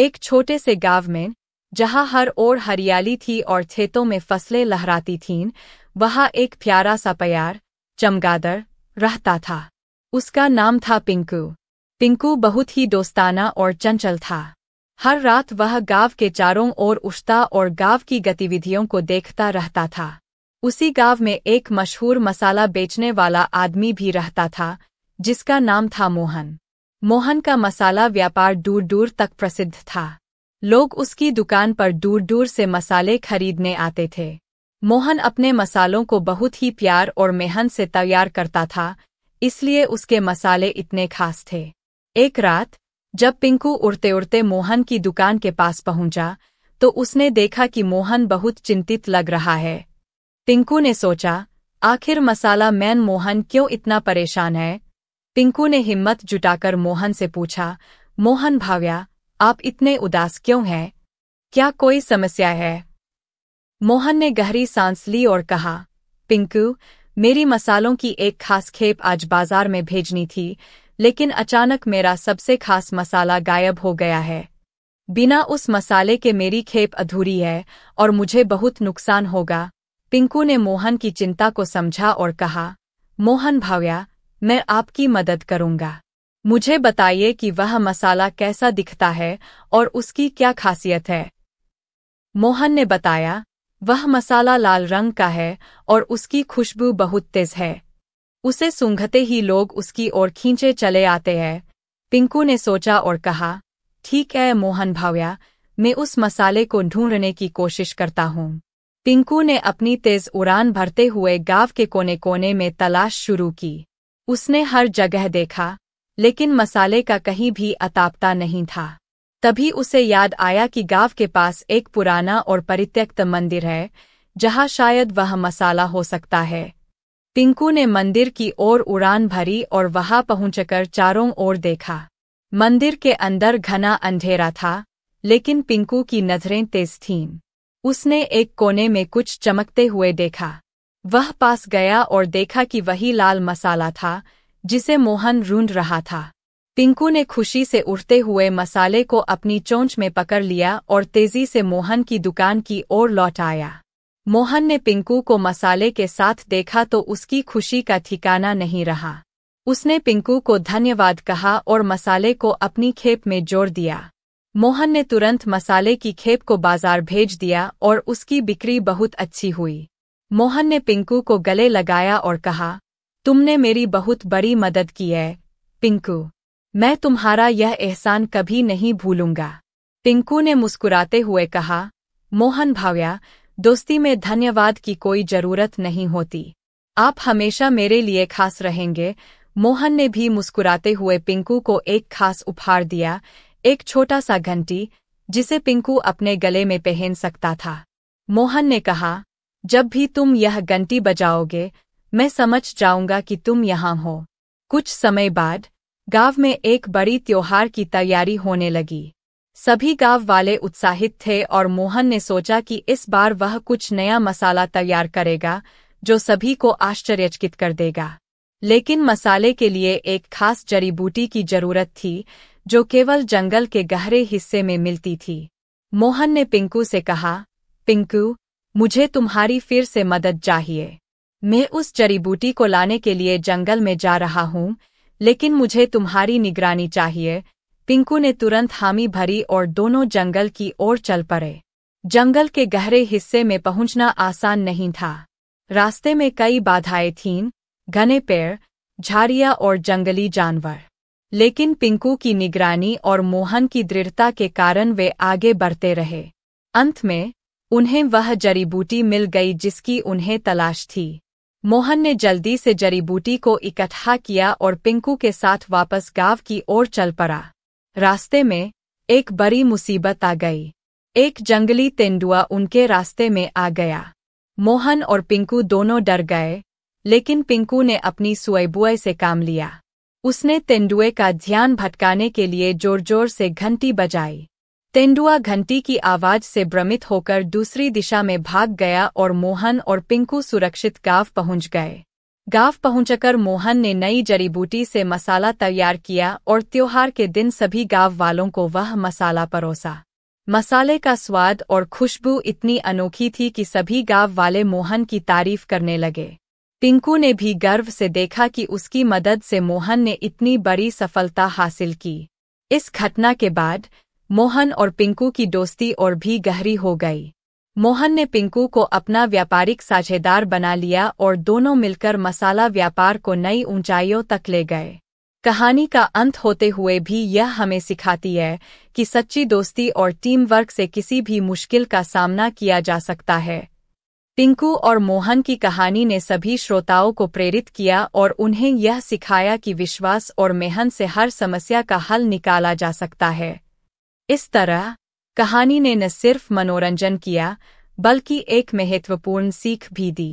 एक छोटे से गांव में जहां हर ओर हरियाली थी और खेतों में फसलें लहराती थीं, वहां एक प्यारा सा प्यार चमगादड़ रहता था उसका नाम था पिंकू पिंकू बहुत ही दोस्ताना और चंचल था हर रात वह गांव के चारों ओर उठता और गांव की गतिविधियों को देखता रहता था उसी गांव में एक मशहूर मसाला बेचने वाला आदमी भी रहता था जिसका नाम था मोहन मोहन का मसाला व्यापार दूर दूर तक प्रसिद्ध था लोग उसकी दुकान पर दूर दूर से मसाले खरीदने आते थे मोहन अपने मसालों को बहुत ही प्यार और मेहन से तैयार करता था इसलिए उसके मसाले इतने खास थे एक रात जब पिंकू उड़ते उड़ते मोहन की दुकान के पास पहुंचा तो उसने देखा कि मोहन बहुत चिंतित लग रहा है पिंकू ने सोचा आखिर मसाला मैन मोहन क्यों इतना परेशान है पिंकू ने हिम्मत जुटाकर मोहन से पूछा मोहन भाव्या आप इतने उदास क्यों हैं क्या कोई समस्या है मोहन ने गहरी सांस ली और कहा पिंकू मेरी मसालों की एक खास खेप आज बाजार में भेजनी थी लेकिन अचानक मेरा सबसे खास मसाला गायब हो गया है बिना उस मसाले के मेरी खेप अधूरी है और मुझे बहुत नुकसान होगा पिंकू ने मोहन की चिंता को समझा और कहा मोहन भाव्या मैं आपकी मदद करूंगा मुझे बताइए कि वह मसाला कैसा दिखता है और उसकी क्या खासियत है मोहन ने बताया वह मसाला लाल रंग का है और उसकी खुशबू बहुत तेज है उसे सूंघते ही लोग उसकी ओर खींचे चले आते हैं पिंकू ने सोचा और कहा ठीक है मोहन भाव्या मैं उस मसाले को ढूंढने की कोशिश करता हूँ पिंकू ने अपनी तेज उड़ान भरते हुए गांव के कोने कोने में तलाश शुरू की उसने हर जगह देखा लेकिन मसाले का कहीं भी अतापता नहीं था तभी उसे याद आया कि गांव के पास एक पुराना और परित्यक्त मंदिर है जहां शायद वह मसाला हो सकता है टिंकू ने मंदिर की ओर उड़ान भरी और वहां पहुंचकर चारों ओर देखा मंदिर के अंदर घना अंधेरा था लेकिन पिंकू की नजरें तेज थीं उसने एक कोने में कुछ चमकते हुए देखा वह पास गया और देखा कि वही लाल मसाला था जिसे मोहन रूंढ रहा था टिंकू ने खुशी से उठते हुए मसाले को अपनी चोंच में पकड़ लिया और तेजी से मोहन की दुकान की ओर लौट आया मोहन ने पिंकू को मसाले के साथ देखा तो उसकी खुशी का ठिकाना नहीं रहा उसने पिंकू को धन्यवाद कहा और मसाले को अपनी खेप में जोड़ दिया मोहन ने तुरंत मसाले की खेप को बाजार भेज दिया और उसकी बिक्री बहुत अच्छी हुई मोहन ने पिंकू को गले लगाया और कहा तुमने मेरी बहुत बड़ी मदद की है पिंकू मैं तुम्हारा यह एहसान कभी नहीं भूलूंगा पिंकू ने मुस्कुराते हुए कहा मोहन भाव्या दोस्ती में धन्यवाद की कोई जरूरत नहीं होती आप हमेशा मेरे लिए खास रहेंगे मोहन ने भी मुस्कुराते हुए पिंकू को एक खास उपहार दिया एक छोटा सा घंटी जिसे पिंकू अपने गले में पहन सकता था मोहन ने कहा जब भी तुम यह घंटी बजाओगे मैं समझ जाऊंगा कि तुम यहाँ हो कुछ समय बाद गांव में एक बड़ी त्योहार की तैयारी होने लगी सभी गांव वाले उत्साहित थे और मोहन ने सोचा कि इस बार वह कुछ नया मसाला तैयार करेगा जो सभी को आश्चर्यचकित कर देगा लेकिन मसाले के लिए एक खास जड़ी बूटी की जरूरत थी जो केवल जंगल के गहरे हिस्से में मिलती थी मोहन ने पिंकू से कहा पिंकू मुझे तुम्हारी फिर से मदद चाहिए मैं उस जड़ी बूटी को लाने के लिए जंगल में जा रहा हूँ लेकिन मुझे तुम्हारी निगरानी चाहिए पिंकू ने तुरंत हामी भरी और दोनों जंगल की ओर चल पड़े जंगल के गहरे हिस्से में पहुंचना आसान नहीं था रास्ते में कई बाधाएं थीं घने पेड़ झाड़ियां और जंगली जानवर लेकिन पिंकू की निगरानी और मोहन की दृढ़ता के कारण वे आगे बढ़ते रहे अंत में उन्हें वह जड़ी बूटी मिल गई जिसकी उन्हें तलाश थी मोहन ने जल्दी से जड़ी बूटी को इकट्ठा किया और पिंकू के साथ वापस गांव की ओर चल पड़ा रास्ते में एक बड़ी मुसीबत आ गई एक जंगली तेंडुआ उनके रास्ते में आ गया मोहन और पिंकू दोनों डर गए लेकिन पिंकू ने अपनी सुएबुए से काम लिया उसने तेंडुए का ध्यान भटकाने के लिए जोर जोर से घंटी बजाई तेंडुआ घंटी की आवाज से भ्रमित होकर दूसरी दिशा में भाग गया और मोहन और पिंकू सुरक्षित गांव पहुंच गए गांव पहुंचकर मोहन ने नई जड़ी बूटी से मसाला तैयार किया और त्योहार के दिन सभी गांव वालों को वह मसाला परोसा मसाले का स्वाद और खुशबू इतनी अनोखी थी कि सभी गांव वाले मोहन की तारीफ करने लगे पिंकू ने भी गर्व से देखा कि उसकी मदद से मोहन ने इतनी बड़ी सफलता हासिल की इस घटना के बाद मोहन और पिंकू की दोस्ती और भी गहरी हो गई मोहन ने पिंकू को अपना व्यापारिक साझेदार बना लिया और दोनों मिलकर मसाला व्यापार को नई ऊंचाइयों तक ले गए कहानी का अंत होते हुए भी यह हमें सिखाती है कि सच्ची दोस्ती और टीम वर्क से किसी भी मुश्किल का सामना किया जा सकता है पिंकू और मोहन की कहानी ने सभी श्रोताओं को प्रेरित किया और उन्हें यह सिखाया कि विश्वास और मेहन से हर समस्या का हल निकाला जा सकता है इस तरह कहानी ने न सिर्फ मनोरंजन किया बल्कि एक महत्वपूर्ण सीख भी दी